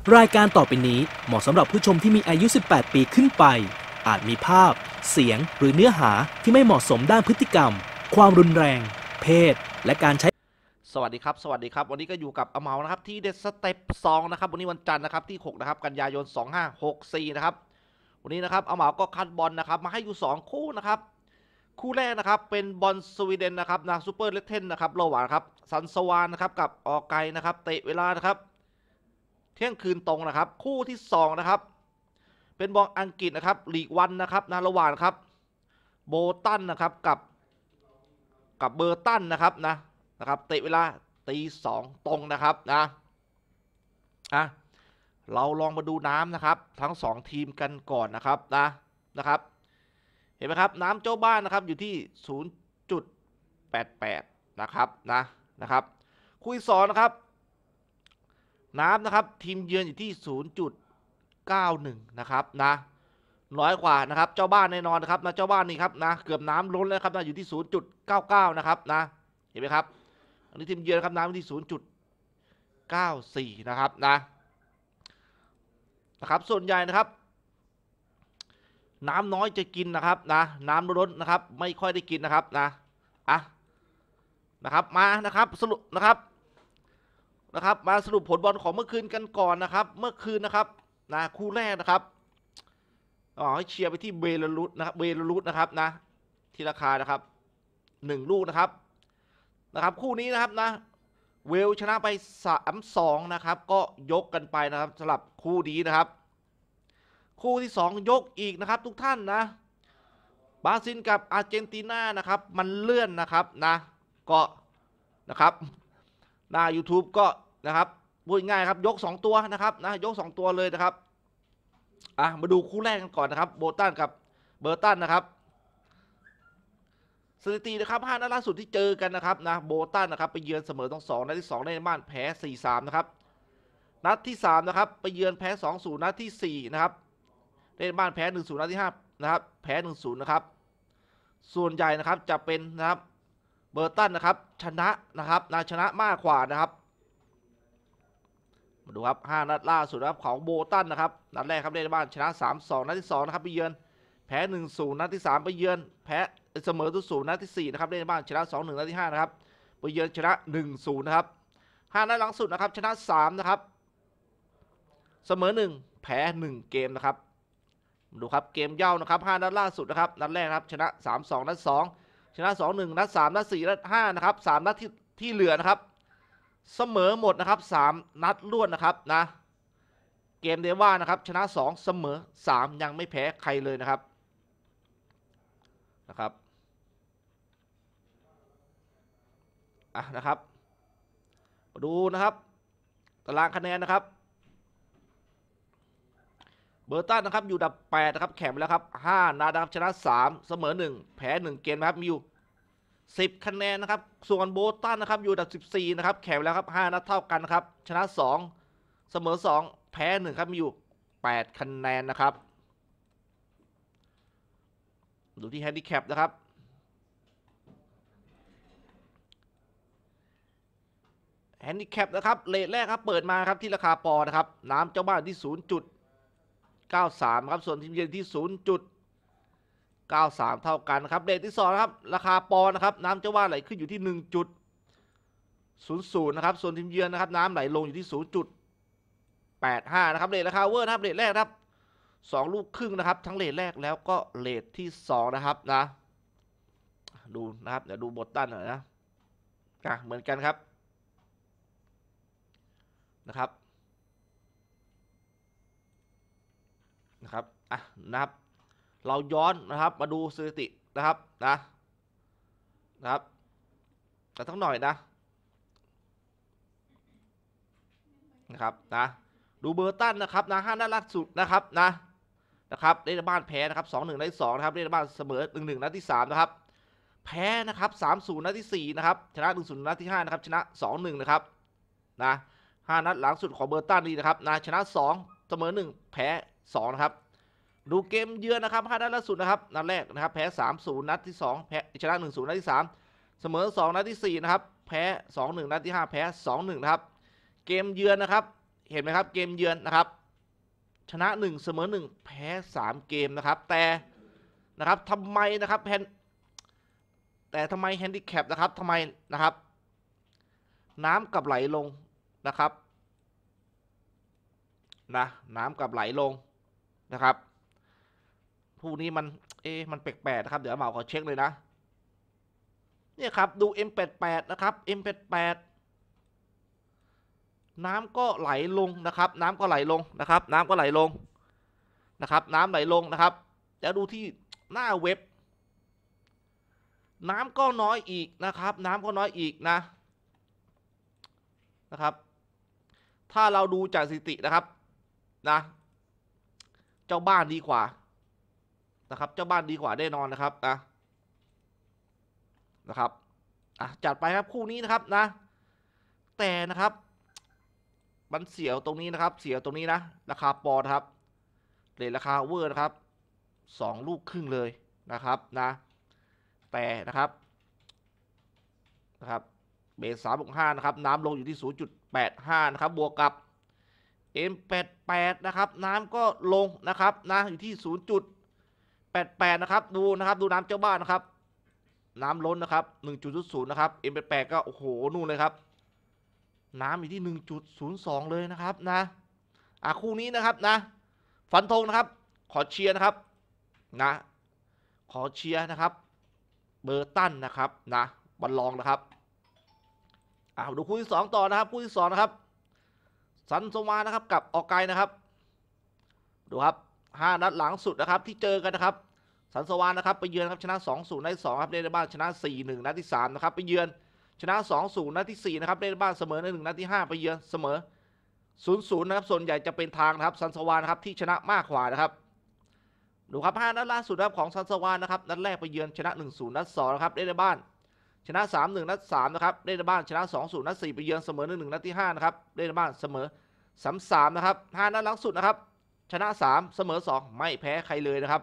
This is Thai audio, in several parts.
รายการต่อไปนี้เหมาะสำหรับผู้ชมที่มีอายุ 18 ปีขึ้นไป อาจมีภาพ เสียงหรือเนื้อหาที่ไม่เหมาะสมด้านพฤติกรรม ความรุนแรง เพศและการใช้ สวัสดีครับ สวัสดีครับ วันนี้ก็อยู่กับอเมานะครับที่เดสเตปซองนะครับวันนี้วันจันทร์นะครับที่6นะครับกันยายน 2564 นะครับวันนี้นะครับอเมาก็คัดบอลนะครับมาให้อยู่ 2 คู่นะครับ คู่แรกนะครับเป็นบอลสวีเดนนะครับนาซูเปอร์เลตเทนนะครับระหว่างครับซันสวานนะครับกับออไกนะครับเตะเวลานะครับเที่ยงคืนตรงนะครับ คู่ที่2นะครับเป็นบอลอังกฤษนะครับลีกวันนะครับนะระหว่างครับ โบตันนะครับกับ กับเบอร์ตันนะครับนะนะครับ เตะเวลาตีสองตรงนะครับนะอ่ะเราลองมาดูน้ำนะครับทั้ง 2 ทีมกันก่อนนะครับนะนะครับ เห็นไหมครับ น้ำเจ้าบ้านนะครับอยู่ที่ 0.88 นะครับนะนะครับคุยสอนนะครับน้ำนะครับทีมเยือนอยู่ที่ 0.91 นะครับนะ น้อยกว่านะครับ เจ้าบ้านแน่นอนนะครับนะเจ้าบ้านนี่ครับนะเกือบน้ำล้นแล้วครับนะอยู่ที่ 0.99 นะครับ นะ เห็นไหมครับอันนี้ทีมเยือนครับน้ำที่ 0.94 นะครับนะนะครับส่วนใหญ่นะครับ น้ำน้อยจะกินนะครับนะ น้ำล้นนะครับ ไม่ค่อยได้กินนะครับนะอ่ะนะครับมานะครับสรุปนะครับนะครับมาสรุปผลบอลของเมื่อคืนกันก่อนนะครับเมื่อคืนนะครับนะคู่แรกนะครับอ๋อให้เชียร์ไปที่เบลารุสนะครับเบลารุสนะครับนะที่ราคานะครับหนึ่งลูกนะครับนะครับ คู่นี้นะครับนะ เวลชนะไปสามสองนะครับก็ยกกันไปนะครับสำหรับคู่ดีนะครับ คู่ที่สองยกอีกนะครับทุกท่านนะบราซิลกับอาร์เจนตินานะครับมันเลื่อนนะครับนะก็นะครับหน้า YouTube ก็ นะครับพูดง่ายครับยก 2 ตัวนะครับนะยก 2 ตัวเลยนะครับอ่ะมาดูคู่แรกกันก่อนนะครับโบตันกับเบอร์ตันนะครับสถิตินะครับห้านัดล่าสุดที่เจอกันนะครับนะโบตันนะครับ ไปเยือนเสมอทั้งสองนัดที่2ในบ้านแพ้ 4 3นะครับนัดที่ 3 นะครับ ไปเยือนแพ้2 0นัดที่4นะครับในบ้านแพ้1 0นัดที่5นะครับแพ้1 0นะครับส่วนใหญ่นะครับจะเป็นนะครับเบอร์ตันนะครับชนะนะครับนาชนะมากกว่านะครับ มาดูครับห้านัดล่าสุดครับของโบตันนะครับนัดแรกครับเล่นบ้านชนะสามองนัดที่สองนะครับไปเยือนแพ้หนึ่งศูนย์นัดที่สามไปเยือนแพ้เสมอทุกศูนย์นัดที่สี่นะครับเล่นบ้านชนะสองหนึ่งนัดที่ห้านะครับไปเยือนชนะหนึ่งศูนย์นะครับห้านัดหลังสุดนะครับชนะสามนะครับเสมอหนึ่งแพ้หนึ่งเกมนะครับดูครับเกมเย้านะครับห้านัดล่าสุดนะครับนัดแรกครับชนะสามองนัดสองชนะสองหนึ่งนัดสามนัดสี่นัดห้านะครับสามนัดที่ที่เหลือนะครับเสมอหมดนะครับสามนัดรวดนะครับนะเกมเดว่านะครับชนะสองเสมอสามยังไม่แพ้ใครเลยนะครับนะครับอ่ะนะครับดูนะครับ ตารางคะแนนนะครับเบอร์ตันนะครับอยู่ดับ8นะครับแข่งแล้วครับ5นัดับชนะ 3 เสมอ 1แพ้ 1 เกมนะครับมีอยู่10คะแนนนะครับส่วนโบตันนะครับอยู่ดับ14นะครับแข่งแล้วครับ5นัดเท่ากันครับชนะ 2 เสมอ 2แพ้1ครับมีอยู่8คะแนนนะครับดูที่แฮนดิแคปนะครับแฮนดิแคปนะครับเลทแรกครับเปิดมาครับที่ราคาปอนะครับน้ำเจ้าบ้านที่0 93ครับส่วนทีมเยือนที่0จุด93 เท่ากันครับเดทที่ 2 นะครับ ราคาปอนะครับ น้ำเจ้าว่าไหลขึ้นอยู่ที่1จุด00นะครับส่วนทีมเยือนนะครับ น้ำไหลลงอยู่ที่0จุด85 นะครับเดทราคาเวอร์นะครับเดทแรกครับ 2 ลูกครึ่งนะครับ ทั้งเลทแรกแล้วก็เลทที่2นะครับนะดูนะครับเดี๋ยวดูบทตั้นหน่อยนะอ่ะเหมือนกันครับ นะครับนะครับ อ่ะ นะครับ เราย้อนนะครับ มาดูสถิตินะครับ นะ นะครับแต่ทั้งหน่อยนะ นะครับ นะ ดูเบอร์ตันนะครับ นะห้านัดล่าสุดนะครับ นะ นะครับเล่นบ้านแพ้นะครับสองหนึ่งในสองนะครับเล่นบ้านเสมอหนึ่งหนึ่งนัดที่สามนะครับ แพ้นะครับสามศูนย์นัดที่สี่นะครับ ชนะหนึ่งศูนย์นัดที่ห้านะครับ ชนะสองหนึ่งนะครับ นะห้านัดหลังสุดของเบอร์ตันนี่นะครับ นะ ชนะสองเสมอหนึ่งแพ้2นะครับ ดูเกมเยือนนะครับหานัดล่าสุดนะครับ นัดแรกนะครับแพ้3 0นัดที่2แพ้ชนะ1 0นัดที่3 เสมอ2นัดที่4นะครับแพ้ 2 1นัดที่ 5 แพ้2 1นะครับเกมเยือนนะครับเห็นไหมครับเกมเยือนนะครับ ชนะ1เสมอ1 แพ้ 3 เกมนะครับแต่นะครับทำไมนะครับแพนแต่ทำไม แฮนดิแคปนะครับทำไมนะครับน้ำกับไหลลงนะครับนะน้ำกับไหลลงนะครับผู้นี้มันเอ๊มันแปลกๆนะครับเดี๋ยวเหมาขอเช็คเลยนะเนี่ยครับ ดู M88 นะครับ M88 น้ำก็ไหลลงนะครับ น้ำก็ไหลลงนะครับ น้ำก็ไหลลงนะครับ น้ำไหลลงนะครับแล้วดูที่หน้าเว็บ น้ำก็น้อยอีกนะครับ น้ำก็น้อยอีกนะนะครับ ถ้าเราดูจากสถิตินะครับนะเจ้าบ้านดีกว่า นะครับ เจ้าบ้านดีกว่าแน่นอนนะครับนะนะครับอ่ะจัดไปครับคู่นี้นะครับนะ แต่นะครับมันเสียวตรงนี้นะครับ เสียวตรงนี้นะ ราคาปอนครับเลทราคาเวอร์นะครับสองลูกครึ่งเลยนะครับนะ แต่นะครับนะครับเบสสามบวกห้านะครับ น้ำลงอยู่ที่ศูนย์จุดแปดห้านะครับบวกกับ M88 นะครับน้ำก็ลงนะครับนะอยู่ที่ 0.88นะครับดูนะครับ ดูน้ำเจ้าบ้านนะครับ น้ำล้นนะครับ1.00นะครับ M88 ก็โอ้โหนู่นเลยครับ น้ำอยู่ที่ 1.02 เลยนะครับนะอ่ะคู่นี้นะครับนะฟันธงนะครับ ขอเชียร์นะครับนะ ขอเชียร์นะครับ เบอร์ตันนะครับนะบอลลองนะครับอ่ะดูคู่ที่ 2 ต่อนะครับคู่ที่2นะครับซันโซมานะครับกับออกไกนะครับดูครับห้านัดหลังสุดนะครับที่เจอกันนะครับสันสวานนะครับไปเยือนครับชนะ2ูน์ในสอ2ครับเดนบ้านชนะ4หนึ่งนัดที่3นะครับไปเยือนชนะ2ูนัดที่4นะครับเดนบ้านเสมอในหนึ่งนัดที่5 ไปเยือนเสมอ0ูนย์นะครับส่วนใหญ่จะเป็นทางนะครับสันสวานะครับที่ชนะมากกว่านะครับดูครับ5นัดล่าสุดนะครับของซันสวานนะครับนัดแรกไปเยือนชนะ1ูนัด2นะครับเดนนบ้านชนะ 3-1 นัด 3นะครับเล่นในบ้านชนะ2-0นัด4ไปเยือนเสมอ1-1นัดที่5นะครับเล่นในบ้านเสมอ3-3นะครับ5นัดหลังสุดนะครับชนะ 3 เสมอ 2 ไม่แพ้ใครเลยนะครับ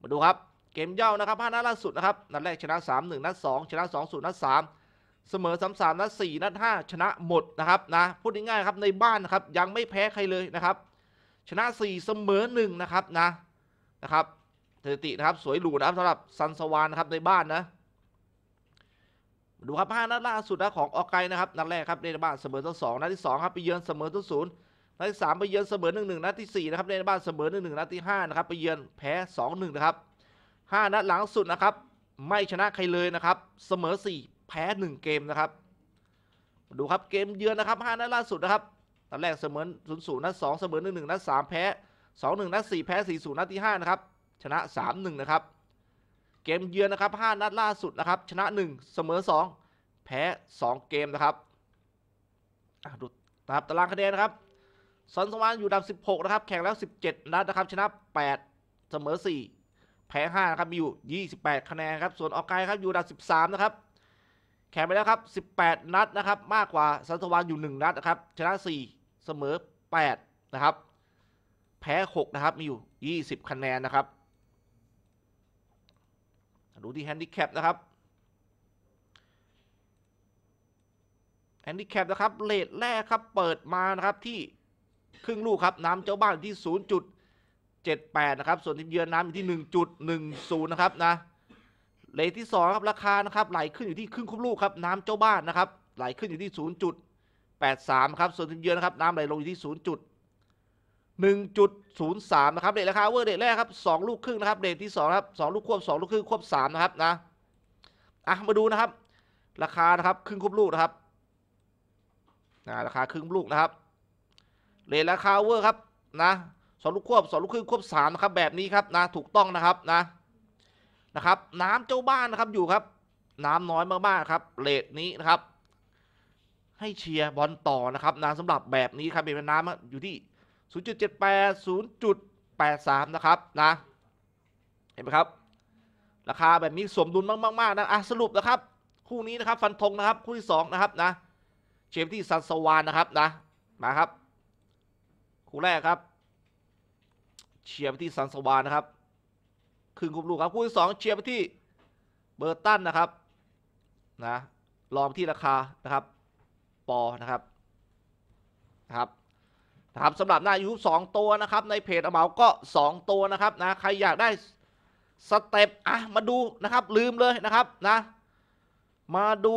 มาดูครับเกมเย่านะครับ5นัดล่าสุดนะครับนัดแรกชนะ 3-1นัด2ชนะ2-0นัด 3เสมอ 3-3นัด4นัด 5 ชนะหมดนะครับนะพูดง่ายๆครับในบ้านนะครับยังไม่แพ้ใครเลยนะครับ ชนะ 4 เสมอ1นะครับนะนะครับสถิตินะครับสวยหรูนะครับสำหรับซันสวานนะครับในบ้านนะดูครับห้านัดล่าสุดนะของออกไกนะครับ นัดแรกครับเดนบ้านเสมอทั้งสองนัดที่สองครับไปเยือนเสมอทั้งศูนย์นัดที่สามไปเยือนเสมอหนึ่งหนึ่งนัดที่สี่นะครับเดนบ้านเสมอหนึ่งหนึ่งนัดที่ห้านะครับไปเยือนแพ้สองหนึ่งนะครับห้านัดหลังสุดนะครับไม่ชนะใครเลยนะครับเสมอสี่แพ้หนึ่งเกมนะครับ ดูครับเกมเยือนนะครับห้านัดล่าสุดนะครับ นัดแรกเสมอศูนย์ศูนย์นัดสองเสมอหนึ่งหนึ่งนัดสามแพ้สองหนึ่งนัดสี่แพ้สี่ศูนย์นัดที่ห้านะครับชนะสามหนึ่งนะครับเกมเยือนนะครับ 5 นัดล่าสุดนะครับ ชนะ 1 เสมอ 2 แพ้ 2 เกมนะครับ ดูนะครับ ตารางคะแนนนะครับซอนสวานอยู่ดับ16 นะครับ แข่งแล้ว 17 นัดนะครับ ชนะ 8 เสมอ 4 แพ้ 5 นะครับ มีอยู่ 28 คะแนนครับ ส่วนออกไกครับ อยู่ดับ13 นะครับ แข่งไปแล้วครับ 18 นัดนะครับ มากกว่าซันสวานอยู่ 1 นัดนะครับ ชนะ 4 เสมอ 8 นะครับ แพ้ 6 นะครับ มีอยู่ 20 คะแนนนะครับดูที่แฮนดิแคปนะครับ แฮนดิแคปนะครับเลทแรกครับเปิดมานะครับที่ครึ่งลูกครับน้ำเจ้าบ้านที่ 0.78นะครับส่วนทีมเยือนน้ำอยู่ที่ 1.10นะครับนะเลทที่2ครับราคานะครับไหลขึ้นอยู่ที่ครึ่งคุมลูกครับน้ำเจ้าบ้านนะครับไหลขึ้นอยู่ที่ 0.83ครับส่วนทีมเยือนนะครับน้ำไหลลงอยู่ที่0ด1.03นะครับเดทราคาเวอร์เดทแรกครับ2ลูกครึ่งนะครับเดทที่2ครับ2ลูกควบ2 ลูกครึ่งควบ3 นะครับนะอ่ะมาดูนะครับ ราคานะครับครึ่งควบลูกนะครับนะราคาครึ่งลูกนะครับเดทราคาเวอร์ครับนะสองลูกควบสองลูกครึ่งควบสามนะครับแบบนี้ครับนะถูกต้องนะครับนะนะครับน้ำเจ้าบ้านนะครับอยู่ครับ น้ำน้อยมากๆครับเลทนี้นะครับ ให้เชียร์บอลต่อนะครับนะสำหรับแบบนี้ครับเป็นน้ำอยู่ที่0.78 0.83 นะครับนะ เห็นไหมครับ ราคาแบบนี้สมดุลมากๆนะอ่ะสรุปนะครับ คู่นี้นะครับ ฟันธงนะครับ คู่ที่2นะครับนะเชมที่ซันสวานนะครับนะ มาครับ คู่แรกครับ เชียร์ไปที่ซันสวานนะครับ คืนคูกุ่ลูกครับคู่ที่สองเชียร์ไปที่เบอร์ตันนะครับนะลองที่ราคานะครับ ปอนะครับนะครับนะครับสำหรับหน้ายูทูบสตัวนะครับ ในเพจอเมาก็ 2 ตัวนะครับนะใครอยากได้ สเต็ปอ่ะมาดูนะครับ ลืมเลยนะครับนะ มาดู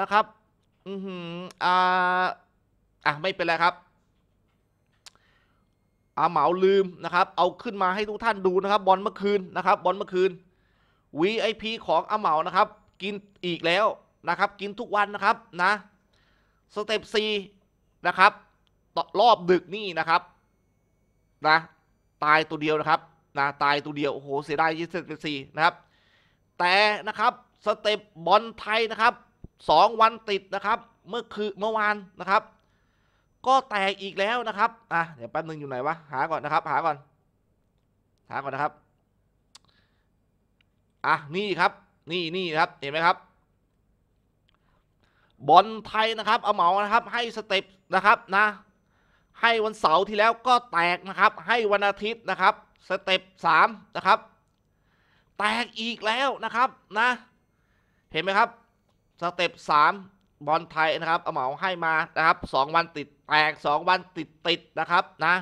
นะครับอืมอ่าอ่ะไม่เป็นไรครับอาเหมาลืมนะครับ เอาขึ้นมาให้ทุกท่านดูนะครับ บอลเมื่อคืนนะครับ บอลเมื่อคืน VIP ของอาเหมา นะครับ กินอีกแล้วนะครับ กินทุกวันนะครับนะสเต็ป C นะครับรอบดึกนี่นะครับนะตายตัวเดียว นะครับนะตายตัวเดียวโอ้โหเสียดายยี่สิบเสี่นะครับแต่นะครับสเต็ปบอลไทยนะครับสองวันติดนะครับ เมื่อคือเมื่อวานนะครับ ก็แตกอีกแล้วนะครับอ่ะเดี๋ยวแป๊บนึงอยู่ไหนวะหาก่อนนะครับ หา ก่อน หาก่อนนะครับอ่ะนี่ครับนี่นี่ครับเห็นไหมครับบอลไทยนะครับ เอาเหมานะครับให้สเต็ปนะครับนะให้วันเสาร์ที่แล้วก็แตก นะครับให้วันอาทิตย์นะครับสเต็ปสามนะครับแตกอีกแล้วนะครับนะเห็นไหมครับสเต็ปสามบอลไทยนะครับเอาเหมาให้มานะครับสองวันติดแตกสองวันติดติดนะครับนะ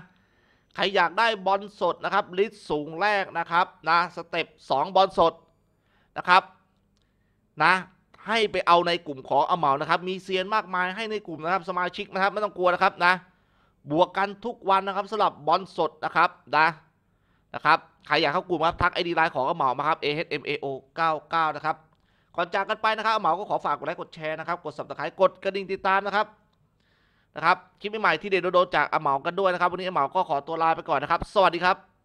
ใครอยากได้บอลสดนะครับลิสสูงแรกนะครับนะสเต็ปสองบอลสดนะครับนะให้ไปเอาในกลุ่มของเอาเหมานะครับ มีเซียนมากมายให้ในกลุ่มนะครับสมาชิกนะครับไม่ต้องกลัวนะครับนะบวกกันทุกวันนะครับสำหรับบอลสดนะครับนะนะครับใครอยากเข้ากลุ่มครับทักไอดีไลน์ของเหมามาครับ ahmao 99นะครับก่อนจากกันไปนะครับเหมาก็ขอฝากกดไลค์กดแชร์นะครับกดสับตะไคร้กดกระดิ่งติดตามนะครับนะครับ คลิปใหม่ๆที่เด็ดโดนจากเหมากันด้วยนะครับวันนี้เหมาก็ขอตัวลาไปก่อนนะครับสวัสดีครับ